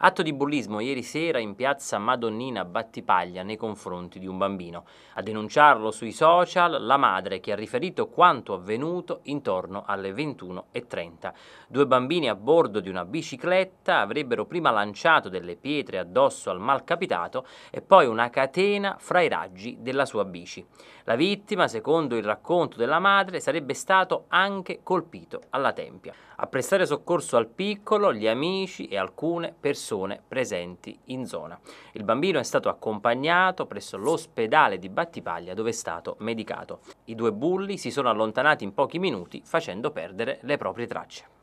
Atto di bullismo ieri sera in piazza Madonnina Battipaglia nei confronti di un bambino. A denunciarlo sui social la madre che ha riferito quanto avvenuto intorno alle 21.30. Due bambini a bordo di una bicicletta avrebbero prima lanciato delle pietre addosso al malcapitato e poi una catena fra i raggi della sua bici. La vittima, secondo il racconto della madre, sarebbe stato anche colpito alla tempia. A prestare soccorso al piccolo gli amici e alcune persone persone presenti in zona. Il bambino è stato accompagnato presso l'ospedale di Battipaglia dove è stato medicato. I due bulli si sono allontanati in pochi minuti facendo perdere le proprie tracce.